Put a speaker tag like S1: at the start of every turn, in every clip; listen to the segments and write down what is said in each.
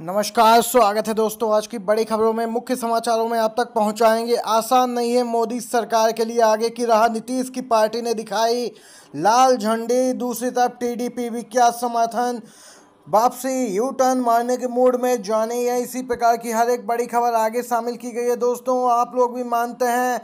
S1: नमस्कार स्वागत है दोस्तों आज की बड़ी खबरों में मुख्य समाचारों में आप तक पहुंचाएंगे आसान नहीं है मोदी सरकार के लिए आगे की राह नीतीश की पार्टी ने दिखाई लाल झंडी दूसरी तरफ टीडीपी भी क्या समर्थन वापसी यू टर्न मारने के मूड में जाने या इसी प्रकार की हर एक बड़ी खबर आगे शामिल की गई है दोस्तों आप लोग भी मानते हैं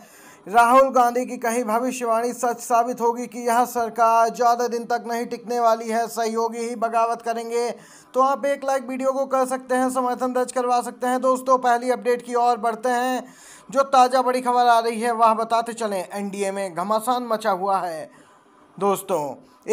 S1: राहुल गांधी की कही भविष्यवाणी सच साबित होगी कि यह सरकार ज़्यादा दिन तक नहीं टिकने वाली है सहयोगी ही बगावत करेंगे तो आप एक लाइक वीडियो को कर सकते हैं समर्थन दर्ज करवा सकते हैं दोस्तों पहली अपडेट की ओर बढ़ते हैं जो ताज़ा बड़ी खबर आ रही है वह बताते चलें एनडीए में घमासान मचा हुआ है दोस्तों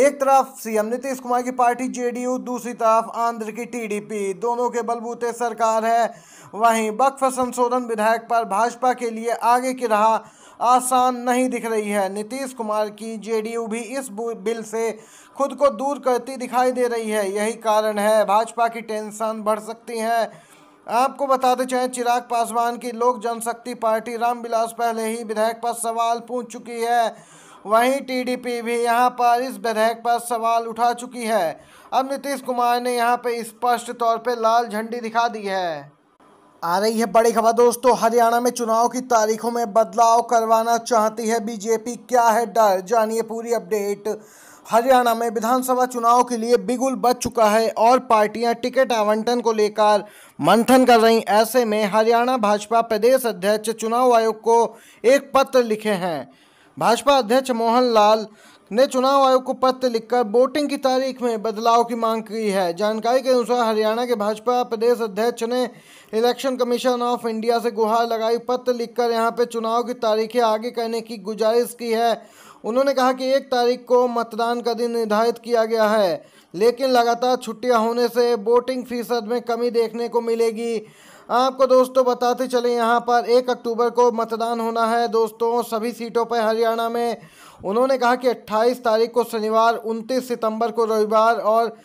S1: एक तरफ सीएम नीतीश कुमार की पार्टी जेडीयू दूसरी तरफ आंध्र की टीडीपी दोनों के बलबूते सरकार है वहीं वक्फ संशोधन विधेयक पर भाजपा के लिए आगे की रहा आसान नहीं दिख रही है नीतीश कुमार की जेडीयू भी इस बिल से खुद को दूर करती दिखाई दे रही है यही कारण है भाजपा की टेंशन बढ़ सकती है आपको बताते चाहे चिराग पासवान की लोक जनशक्ति पार्टी रामविलास पहले ही विधेयक पर सवाल पूछ चुकी है वहीं टीडीपी भी यहां पर इस विधेयक पर सवाल उठा चुकी है अब नीतीश कुमार ने यहां पर स्पष्ट तौर पर लाल झंडी दिखा दी है आ रही है बड़ी खबर दोस्तों हरियाणा में चुनाव की तारीखों में बदलाव करवाना चाहती है बीजेपी क्या है डर जानिए पूरी अपडेट हरियाणा में विधानसभा चुनाव के लिए बिगुल बच चुका है और पार्टियां टिकट आवंटन को लेकर मंथन कर रही ऐसे में हरियाणा भाजपा प्रदेश अध्यक्ष चुनाव आयोग को एक पत्र लिखे हैं भाजपा अध्यक्ष मोहन लाल ने चुनाव आयोग को पत्र लिखकर वोटिंग की तारीख में बदलाव की मांग की है जानकारी के अनुसार हरियाणा के भाजपा प्रदेश अध्यक्ष ने इलेक्शन कमीशन ऑफ इंडिया से गुहार लगाई पत्र लिखकर यहां पर चुनाव की तारीखें आगे करने की गुजारिश की है उन्होंने कहा कि एक तारीख को मतदान का दिन निर्धारित किया गया है लेकिन लगातार छुट्टियाँ होने से वोटिंग फीसद में कमी देखने को मिलेगी आपको दोस्तों बताते चले यहाँ पर एक अक्टूबर को मतदान होना है दोस्तों सभी सीटों पर हरियाणा में उन्होंने कहा कि 28 तारीख को शनिवार 29 सितंबर को रविवार और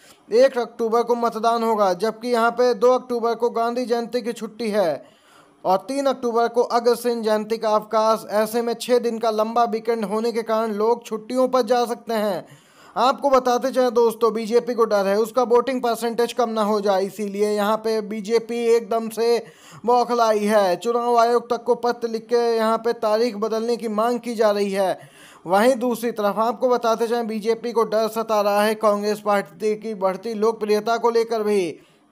S1: 1 अक्टूबर को मतदान होगा जबकि यहां पे 2 अक्टूबर को गांधी जयंती की छुट्टी है और 3 अक्टूबर को अग्रसेन जयंती का अवकाश ऐसे में छः दिन का लंबा वीकेंड होने के कारण लोग छुट्टियों पर जा सकते हैं आपको बताते चाहे दोस्तों बीजेपी को डर है उसका वोटिंग परसेंटेज कम ना हो जाए इसीलिए यहाँ पे बीजेपी एकदम से बौखलाई है चुनाव आयोग तक को पत्र लिख के यहाँ पे तारीख बदलने की मांग की जा रही है वहीं दूसरी तरफ आपको बताते जाए बीजेपी को डर सता रहा है कांग्रेस पार्टी की बढ़ती लोकप्रियता को लेकर भी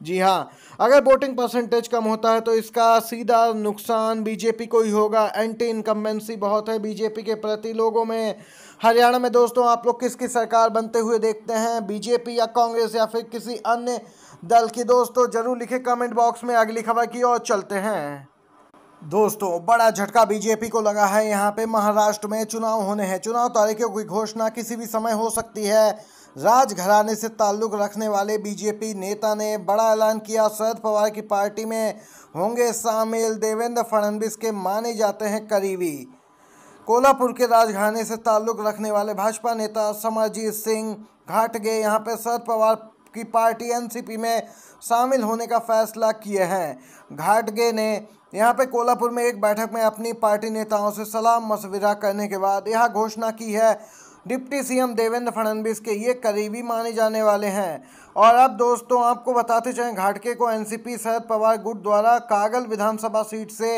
S1: जी हाँ अगर वोटिंग परसेंटेज कम होता है तो इसका सीधा नुकसान बीजेपी को ही होगा एंटी इनकम्बेंसी बहुत है बीजेपी के प्रति लोगों में हरियाणा में दोस्तों आप लोग किसकी सरकार बनते हुए देखते हैं बीजेपी या कांग्रेस या फिर किसी अन्य दल की दोस्तों जरूर लिखे कमेंट बॉक्स में अगली खबर की ओर चलते हैं दोस्तों बड़ा झटका बीजेपी को लगा है यहाँ पे महाराष्ट्र में चुनाव होने हैं चुनाव तारीखों की घोषणा किसी भी समय हो सकती है राजघराने से ताल्लुक़ रखने वाले बीजेपी नेता ने बड़ा ऐलान किया शरद पवार की पार्टी में होंगे शामिल देवेंद्र फडणवीस के माने जाते हैं करीबी कोल्हापुर के राजघराने से ताल्लुक़ रखने वाले भाजपा नेता समरजीत सिंह घाटगे यहाँ पर शरद पवार की पार्टी एनसीपी में शामिल होने का फैसला किए हैं घाटगे ने यहाँ पे कोल्हापुर में एक बैठक में अपनी पार्टी नेताओं से सलाम मशविरा करने के बाद यह घोषणा की है डिप्टी सीएम देवेंद्र फडणवीस के ये करीबी माने जाने वाले हैं और अब दोस्तों आपको बताते चाहें घाटके को एनसीपी शरद पवार गुट द्वारा कागल विधानसभा सीट से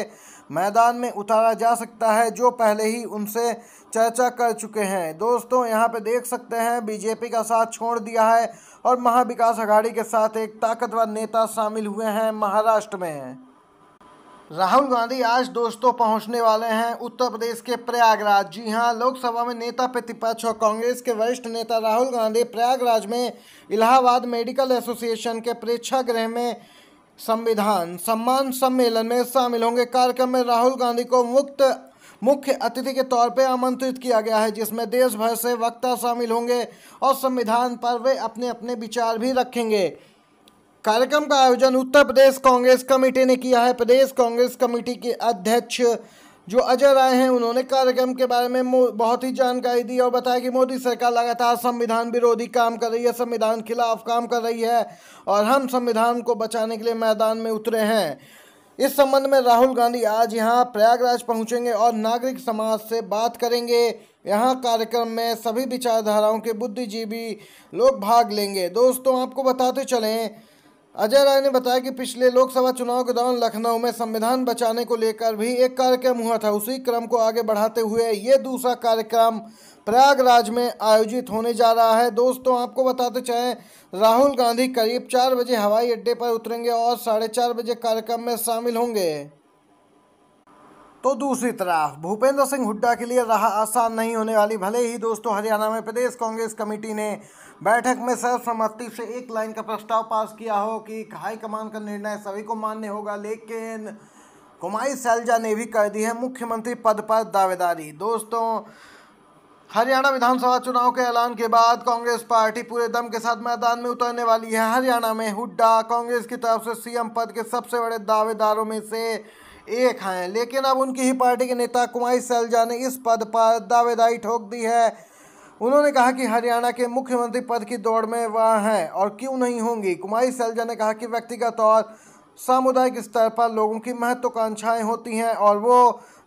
S1: मैदान में उतारा जा सकता है जो पहले ही उनसे चर्चा कर चुके हैं दोस्तों यहां पे देख सकते हैं बीजेपी का साथ छोड़ दिया है और महाविकास अघाड़ी के साथ एक ताकतवर नेता शामिल हुए हैं महाराष्ट्र में राहुल गांधी आज दोस्तों पहुंचने वाले हैं उत्तर प्रदेश के प्रयागराज जी हां लोकसभा में नेता प्रतिपक्ष और कांग्रेस के वरिष्ठ नेता राहुल गांधी प्रयागराज में इलाहाबाद मेडिकल एसोसिएशन के प्रेक्षागृह में संविधान सम्मान सम्मेलन में शामिल होंगे कार्यक्रम में राहुल गांधी को मुक्त मुख्य अतिथि के तौर पर आमंत्रित किया गया है जिसमें देश भर से वक्ता शामिल होंगे और संविधान पर वे अपने अपने विचार भी रखेंगे कार्यक्रम का आयोजन उत्तर प्रदेश कांग्रेस कमेटी ने किया है प्रदेश कांग्रेस कमेटी के अध्यक्ष जो अजय राय हैं उन्होंने कार्यक्रम के बारे में बहुत ही जानकारी दी और बताया कि मोदी सरकार लगातार संविधान विरोधी काम कर रही है संविधान खिलाफ काम कर रही है और हम संविधान को बचाने के लिए मैदान में उतरे हैं इस संबंध में राहुल गांधी आज यहां प्रयागराज पहुंचेंगे और नागरिक समाज से बात करेंगे यहां कार्यक्रम में सभी विचारधाराओं के बुद्धिजीवी लोग भाग लेंगे दोस्तों आपको बताते चलें अजय राय ने बताया कि पिछले लोकसभा चुनाव के दौरान लखनऊ में संविधान बचाने को लेकर भी एक कार्यक्रम हुआ था उसी क्रम को आगे बढ़ाते हुए ये दूसरा कार्यक्रम प्रयागराज में आयोजित होने जा रहा है दोस्तों आपको बताते चाहें राहुल गांधी करीब चार बजे हवाई अड्डे पर उतरेंगे और साढ़े चार बजे कार्यक्रम में शामिल होंगे तो दूसरी तरफ भूपेंद्र सिंह हुड्डा के लिए रहा आसान नहीं होने वाली भले ही दोस्तों हरियाणा में प्रदेश कांग्रेस कमेटी ने बैठक में सर्वसम्मति से एक लाइन का प्रस्ताव पास किया हो कि हाईकमान का निर्णय सभी को मान्य होगा लेकिन कुमारी सैलजा ने भी कर दी है मुख्यमंत्री पद पर दावेदारी दोस्तों हरियाणा विधानसभा चुनाव के ऐलान के बाद कांग्रेस पार्टी पूरे दम के साथ मैदान में उतरने वाली है हरियाणा में हुड्डा कांग्रेस की तरफ से सीएम पद के सबसे बड़े दावेदारों में से एक हैं लेकिन अब उनकी ही पार्टी के नेता कुमारी सैलजा ने इस पद पर दावेदारी ठोक दी है उन्होंने कहा कि हरियाणा के मुख्यमंत्री पद की दौड़ में वह हैं और क्यों नहीं होंगी कुमारी सैलजा ने कहा कि व्यक्तिगत और सामुदायिक स्तर पर लोगों की महत्वाकांक्षाएं होती हैं और वो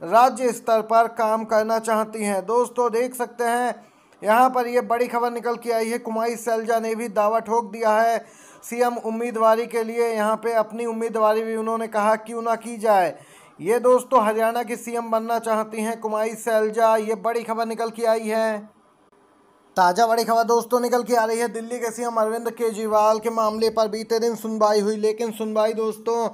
S1: राज्य स्तर पर काम करना चाहती हैं दोस्तों देख सकते हैं यहाँ पर ये बड़ी खबर निकल के आई है कुमारी सैलजा ने भी दावा ठोक दिया है सीएम उम्मीदवारी के लिए यहाँ पे अपनी उम्मीदवारी भी उन्होंने कहा क्यों ना की जाए ये दोस्तों हरियाणा की सीएम बनना चाहती हैं कुमारी सैलजा ये बड़ी खबर निकल के आई है ताज़ा बड़ी खबर दोस्तों निकल के आ रही है दिल्ली के सीएम अरविंद केजरीवाल के मामले पर बीते दिन सुनवाई हुई लेकिन सुनवाई दोस्तों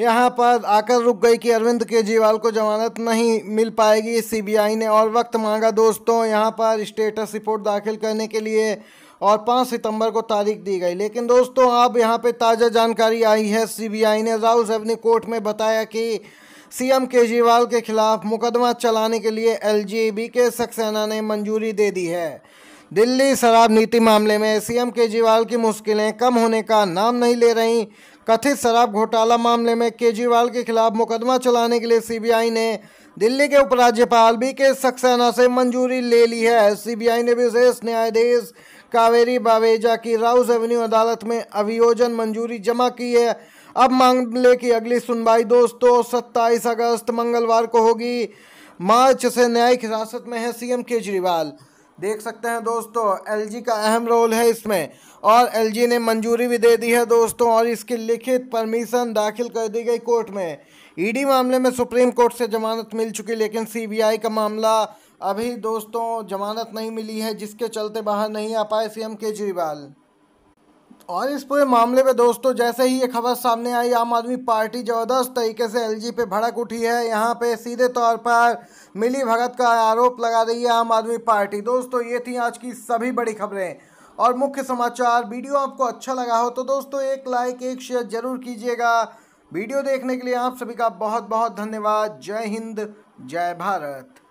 S1: यहाँ पर आकर रुक गई कि अरविंद केजरीवाल को जमानत नहीं मिल पाएगी सीबीआई ने और वक्त मांगा दोस्तों यहाँ पर स्टेटस रिपोर्ट दाखिल करने के लिए और 5 सितंबर को तारीख दी गई लेकिन दोस्तों अब यहाँ पे ताज़ा जानकारी आई है सीबीआई ने राहुल ने कोर्ट में बताया कि सीएम केजरीवाल के खिलाफ मुकदमा चलाने के लिए एल के सक्सेना ने मंजूरी दे दी है दिल्ली शराब नीति मामले में सीएम केजरीवाल की मुश्किलें कम होने का नाम नहीं ले रहीं कथित शराब घोटाला मामले में केजरीवाल के खिलाफ मुकदमा चलाने के लिए सीबीआई ने दिल्ली के उपराज्यपाल बी के सक्सेना से मंजूरी ले ली है सीबीआई ने विशेष न्यायाधीश कावेरी बावेजा की राउस एवेन्यू अदालत में अभियोजन मंजूरी जमा की है अब मामले की अगली सुनवाई दोस्तों सत्ताईस अगस्त मंगलवार को होगी मार्च से न्यायिक हिरासत में है सीएम केजरीवाल देख सकते हैं दोस्तों एलजी का अहम रोल है इसमें और एलजी ने मंजूरी भी दे दी है दोस्तों और इसकी लिखित परमिशन दाखिल कर दी गई कोर्ट में ईडी e मामले में सुप्रीम कोर्ट से जमानत मिल चुकी लेकिन सीबीआई का मामला अभी दोस्तों जमानत नहीं मिली है जिसके चलते बाहर नहीं आ पाए सीएम केजरीवाल और इस पूरे मामले में दोस्तों जैसे ही ये खबर सामने आई आम आदमी पार्टी ज़बरदस्त तरीके से एलजी पे भड़क उठी है यहाँ पे सीधे तौर पर मिली भगत का आरोप लगा रही है आम आदमी पार्टी दोस्तों ये थी आज की सभी बड़ी खबरें और मुख्य समाचार वीडियो आपको अच्छा लगा हो तो दोस्तों एक लाइक एक शेयर जरूर कीजिएगा वीडियो देखने के लिए आप सभी का बहुत बहुत धन्यवाद जय हिंद जय भारत